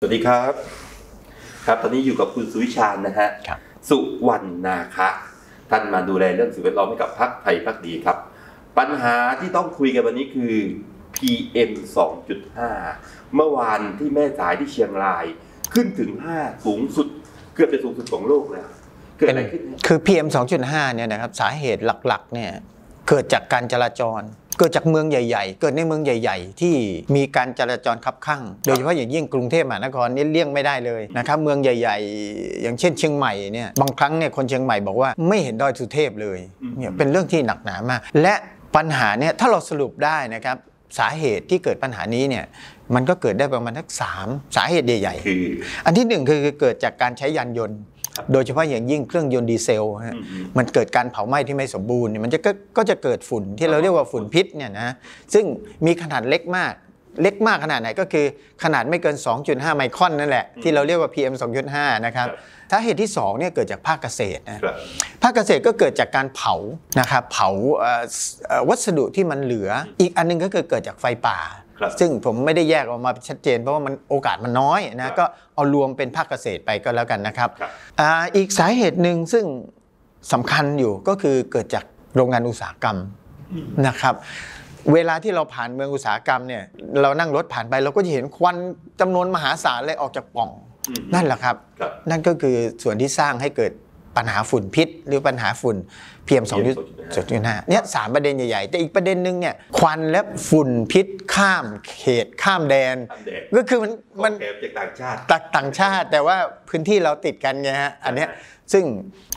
สวัสดีครับครับ ตอนนี้อยู่กับคุณสุวิชานนะฮะสุวรรณนาคะ ท่านมาดูแลเรื่องสิ่งแวดล้อมให้กับพรรคไทยพักดีครับ ปัญหาที่ต้องคุยกันวันนี้คือ PM 2.5เมื่อวานที่แม่สายที่เชียงราย ขึ้นถึง 5 สูงสุดเกือบจะสูงสุดของโลกแล้วเกิดอะไรขึ้นคือ PM 2.5เนี่ยนะครับสาเหตุหลักๆเนี่ยเกิดจากการจราจรเกิดจากเมืองใหญ่ ๆ เกิดในเมืองใหญ่ ๆ ที่มีการจราจรคับข้าง โดยเฉพาะอย่างยิ่งกรุงเทพมหานครนี่เลี่ยงไม่ได้เลยนะครับ เมืองใหญ่ๆ อย่างเช่นเชียงใหม่เนี่ย บางครั้งเนี่ยคนเชียงใหม่บอกว่าไม่เห็นดอยสุเทพเลยเนี่ย เป็นเรื่องที่หนักหนามาก และปัญหาเนี่ยถ้าเราสรุปได้นะครับสาเหตุที่เกิดปัญหานี้เนี่ยมันก็เกิดได้ประมาณทักสามสาเหตุใหญ่ๆอันที่หนึ่งคือเกิดจากการใช้ยานยนต์โดยเฉพาะอย่างยิ่งเครื่องยนต์ดีเซลฮะมันเกิดการเผาไหม้ที่ไม่สมบูรณ์เนี่ยมันจะก็จะเกิดฝุ่นที่เราเรียกว่าฝุ่นพิษเนี่ยนะซึ่งมีขนาดเล็กมากเล็กมากขนาดไหนก็คือ ขนาดไม่เกิน 2.5 ไมครอนนั่นแหละ ที่เราเรียกว่า PM 2.5 นะครับ ถ้าเหตุที่ 2เนี่ยเกิดจากภาคเกษตรนะภาคเกษตรก็เกิดจากการเผานะครับเผาวัสดุที่มันเหลือ อีกอันนึงก็คือเกิดจากไฟป่าซึ่งผมไม่ได้แยกออกมาชัดเจนเพราะว่ามันโอกาสมันน้อยนะก็เอารวมเป็นภาคเกษตรไปก็แล้วกันนะครับ อีกสาเหตุหนึ่งซึ่งสำคัญอยู่ก็คือเกิดจากโรงงานอุตสาหกรรมนะครับ เวลาที่เราผ่านเมืองอุตสาหกรรมเนี่ยเรานั่งรถผ่านไปเราก็จะเห็นควันจำนวนมหาศาลเลยออกจากป่องนั่นแหละครับ นั่นก็คือส่วนที่สร้างให้เกิดปัญหาฝุ่นพิษ หรือปัญหาฝุ่นเพียมสองยุดจุดห้เนี่ยสามประเด็นใหญ่ๆ แต่อีกประเด็นหนึ่งเนี่ย ควันและฝุ่นพิษข้าม เขต ข้ามแดน ก็คือมันมันจากต่างชาติต่างชาติแต่ว่าพื้นที่เราติดกันไงฮะอันเนี้ยซึ่ง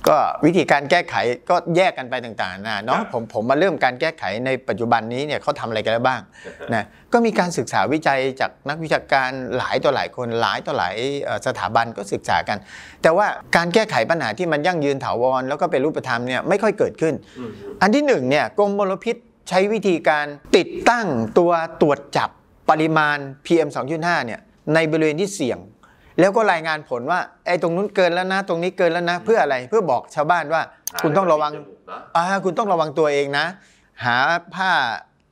ก็วิธีการแก้ไขก็แยกกันไปต่างๆนะเนาะผมผมมาเริ่มการแก้ไขในปัจจุบันนี้เนี่ยเขาทำอะไรกันแล้วบ้างนะก็มีการศึกษาวิจัยจากนักวิชาการหลายต่อหลายคนหลายต่อหลายสถาบันก็ศึกษากัน แต่ว่าการแก้ไขปัญหาที่มันยั่งยืนถาวรแล้วก็เป็นรูปธรรมเนี่ยไม่ค่อยเกิดขึ้น อันที่หนึ่งเนี่ยกรมมลพิษใช้วิธีการติดตั้งตัวตรวจจับปริมาณ PM 2.5เนี่ยในบริเวณที่เสี่ยงแล้วก็รายงานผลว่าไอ้ตรงนู้นเกินแล้วนะ ตรงนี้เกินแล้วนะ เพื่ออะไรเพื่อบอกชาวบ้านว่าคุณต้องระวังอ่าคุณต้องระวังตัวเองนะ หาผ้า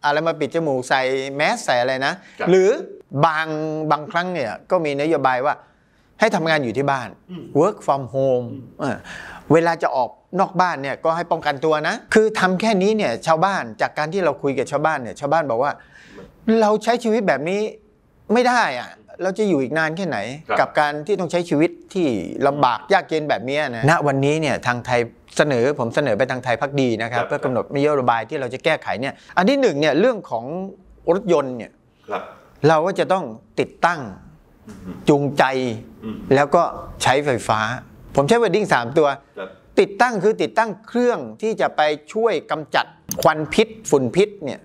อะไรมาปิดจมูกใส่แมสใส่อะไรนะ หรือบางบางครั้งเนี่ย ก็มีนโยบายว่า ให้ทำงานอยู่ที่บ้าน work from home เวลาจะออกนอกบ้านเนี่ย ก็ให้ป้องกันตัวนะ คือทำแค่นี้เนี่ยชาวบ้านจากการที่เราคุยกับชาวบ้านเนี่ย ชาวบ้านบอกว่า เราใช้ชีวิตแบบนี้ไม่ได้อะเราจะอยู่อีกนานแค่ไหน กับการที่ต้องใช้ชีวิตที่ลำบากยากเย็นแบบนี้นะ ณ วันนี้เนี่ยทางไทยเสนอ ผมเสนอไปทางไทยพักดีนะครับ เพื่อกำหนดนโยบายที่เราจะแก้ไขเนี่ย อันที่หนึ่งเนี่ยเรื่องของรถยนต์เนี่ยรเราก็จะต้องติดตั้งจูงใจแล้วก็ใช้ไฟฟ้าผมใช้เวดดิ้งสามตัว ติดตั้งคือติดตั้งเครื่องที่จะไปช่วยกำจัดควันพิษฝุ่นพิษเนี่ย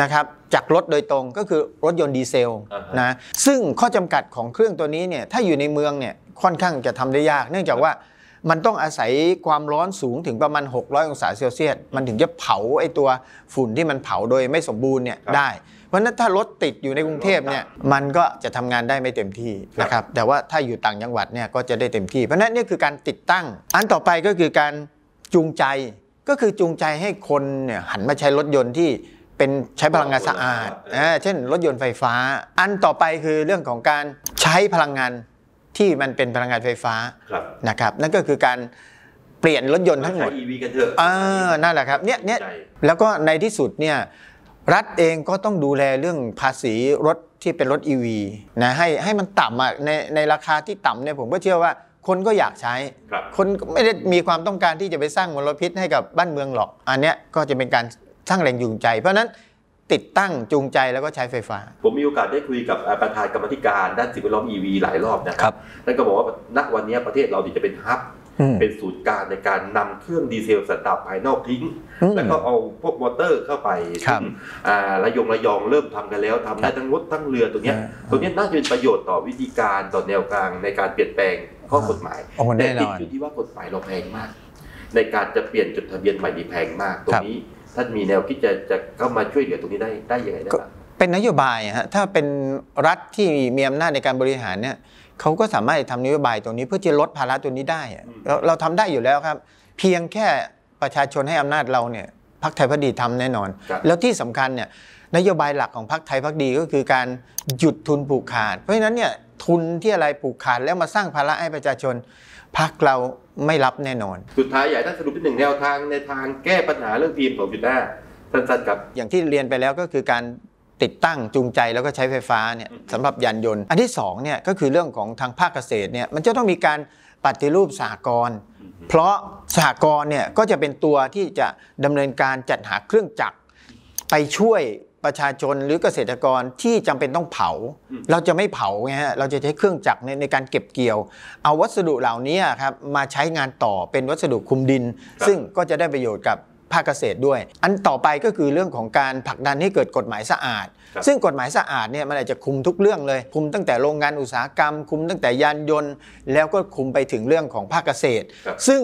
นะครับจากรถโดยตรงก็คือรถยนต์ดีเซลนะซึ่งข้อจำกัดของเครื่องตัวนี้เนี่ยถ้าอยู่ในเมืองเนี่ยค่อนข้างจะทำได้ยาก เนื่องจากว่ามันต้องอาศัยความร้อนสูงถึงประมาณ 600 องศาเซลเซียสมันถึงจะเผาไอตัวฝุ่นที่มันเผาโดยไม่สมบูรณ์เนี่ยได้ เพราะนั้นถ้ารถติดอยู่ในกรุงเทพเนี่ยมันก็จะทำงานได้ไม่เต็มที่นะครับแต่ว่าถ้าอยู่ต่างจังหวัดเนี่ยก็จะได้เต็มที่เพราะนั้นนี่คือการติดตั้งอันต่อไปก็คือการจูงใจก็คือจูงใจให้คนเนี่ยหันมาใช้รถยนต์ที่เป็นใช้พลังงานสะอาด เช่น รถยนต์ไฟฟ้า อันต่อไปคือเรื่องของการใช้พลังงานที่มันเป็นพลังงานไฟฟ้านะครับ นั่นก็คือการเปลี่ยนรถยนต์ทั้งหมด เออ่านั่นแหละครับ เนี่ยเนี้ยแล้วก็ในที่สุดเนี่ยรัฐเองก็ต้องดูแลเรื่องภาษีรถที่เป็นรถ e ีนะให้ให้มันต่ำอ่ะในในราคาที่ต่ำเนี่ยผมก็เชื่อว่า คนก็อยากใช้ คนไม่ได้มีความต้องการที่จะไปสร้างมลพิษให้กับบ้านเมืองหรอก อันเนี้ยก็จะเป็นการสร้างแรงจูงใจเพราะนั้นติดตั้งจูงใจแล้วก็ใช้ไฟฟ้า ผมมีโอกาสได้คุยกับประธานกรรมธิการด้านสิ่งแวดล้อม EV หลายรอบนะครับนั่นก็บอกว่าณวันนี้ประเทศเราจะเป็นฮับ เป็นศูนย์การในการนำเครื่องดีเซลสตาราปภายนอกทิ้ง แล้วก็เอาพวกมอเตอร์เข้าไป ระยงระยองเริ่มทำกันแล้วทำได้ทั้งรถทั้งเรือตรงนี้ตรงนี้น่าจะเป็นประโยชน์ต่อวิธีการต่อแนวกลาง ในการเปลี่ยนแปลงข้อกฎหมายแต่ติดอยู่ที่ว่ากฎหมายเราแพงมาก ในการจะเปลี่ยนจดทะเบียนใหม่ดีแพงมากตรงนี้ท่านมีแนวคิดจะจะเข้ามาช่วยเหลือตรงนี้ได้ได้ยังไงนะครับเป็นนโยบายฮะถ้าเป็นรัฐที่มีอำนาจในการบริหารเนี่ยเขาก็สามารถทำนโยบายตรงนี้เพื่อจะลดภาระตัวนี้ได้เราเราทำได้อยู่แล้วครับ เพียงแค่ประชาชนให้อำนาจเราเนี่ยพักไทยพักดีทำแน่นอน แล้วที่สำคัญเนี่ยนโยบายหลักของพักไทยพักดีก็คือการหยุดทุนผูกขาดเพราะฉะนั้นเนี่ยทุนที่อะไรผูกขาดแล้วมาสร้างภาระให้ประชาชนพักเราไม่รับแน่นอนสุดท้ายอยากได้สรุปที่หนึ่งแนวทางในทางแก้ปัญหาเรื่องทีมของิ2าสั้นๆกับอย่างที่เรียนไปแล้วก็คือการติดตั้งจูงใจแล้วก็ใช้ไฟฟ้าเนี่ยสำหรับยานยนต์ อันที่2เนี่ยก็คือเรื่องของทางภาคเกษตรเนี่ยมันจะต้องมีการปฏิรูปสหกรณ์เพราะสหกรณ์เนี่ยก็จะเป็นตัวที่จะดำเนินการจัดหาเครื่องจักรไปช่วยประชาชนหรือเกษตรกรที่จำเป็นต้องเผา เราจะไม่เผาไงฮะเราจะใช้เครื่องจักรในในการเก็บเกี่ยว เอาวัสดุเหล่านี้ครับมาใช้งานต่อเป็นวัสดุคุมดิน ซึ่งก็จะได้ประโยชน์กับภาคเกษตรด้วย อันต่อไปก็คือเรื่องของการผลักดันให้เกิดกฎหมายสะอาด ซึ่งกฎหมายสะอาดเนี่ยมันอาจจะคุมทุกเรื่องเลย คุม ตั้งแต่โรงงานอุตสาหกรรม คุมตั้งแต่ยานยนต์ แล้วก็คุมไปถึงเรื่องของภาคเกษตร ซึ่ง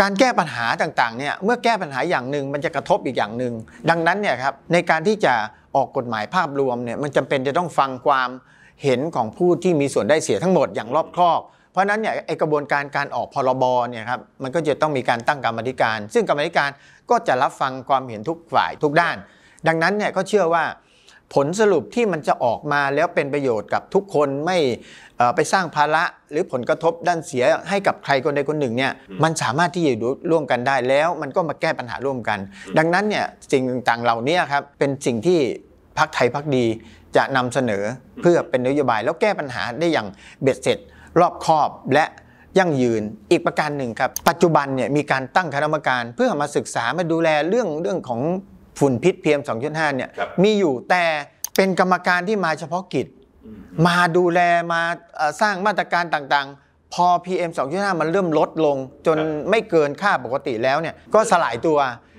การแก้ปัญหาต่างๆ เนี่ย เมื่อแก้ปัญหาอย่างหนึ่งมันจะกระทบอีกอย่างหนึ่ง ดังนั้นเนี่ยครับในการที่จะออกกฎหมายภาพรวมเนี่ยมันจำเป็นจะต้องฟังความเห็นของผู้ที่มีส่วนได้เสียทั้งหมดอย่างรอบคอบ เพราะนั้นเนี่ยไอกระบวนการการออกพรบ เนี่ยครับมันก็จะต้องมีการตั้งกรรมธิการ ซึ่งกรรมธิการก็จะรับฟังความเห็นทุกฝ่ายทุกด้าน ดังนั้นเนี่ยก็เชื่อว่าผลสรุปที่มันจะออกมาแล้วเป็นประโยชน์กับทุกคนไม่ไปสร้างภาระหรือผลกระทบ ด้านเสียให้กับใครคนใดคนหนึ่งเนี่ยมันสามารถที่จะูร่วมกันได้ แล้วมันก็มาแก้ปัญหาร่วมกัน ดังนั้นเนี่ยสิ่งต่าง ๆ เหล่านี้ครับเป็นสิ่งที่พักไทยพักดีจะนำเสนอเพื่อเป็นนโยบายแล้วแก้ปัญหาได้อย่างเบ็ดเสร็จ รอบคอบและยั่งยืนอีกประการหนึ่งครับปัจจุบันเนี่ยมีการตั้งคณะกรรมการเพื่อมาศึกษามาดูแลเรื่องเรื่องของฝุ่นพิษ p พีม2.5 เนี่ย มีอยู่แต่เป็นกรรมการที่มาเฉพาะกิจ มาดูแลมาสร้างมาตรการต่างๆ พอ PM 2.5 มันเริ่มลดลงจนไม่เกินค่าปกติแล้วเนี่ยก็สลายตัว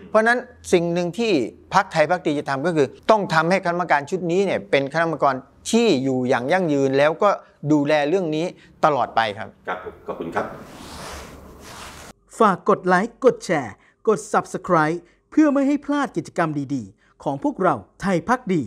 เพราะนั้นสิ่งหนึ่งที่พักไทยพักดีจะทำก็คือต้องทำให้คณะกรรมการชุดนี้เนี่ย เป็นคณะกรรมการที่อยู่อย่างยั่งยืนแล้วก็ดูแลเรื่องนี้ตลอดไปครับ ครับขอบคุณครับ ฝากกดไลค์ กดแชร์ กด Subscribe เพื่อไม่ให้พลาดกิจกรรมดีๆ ของพวกเรา ไทยพักดี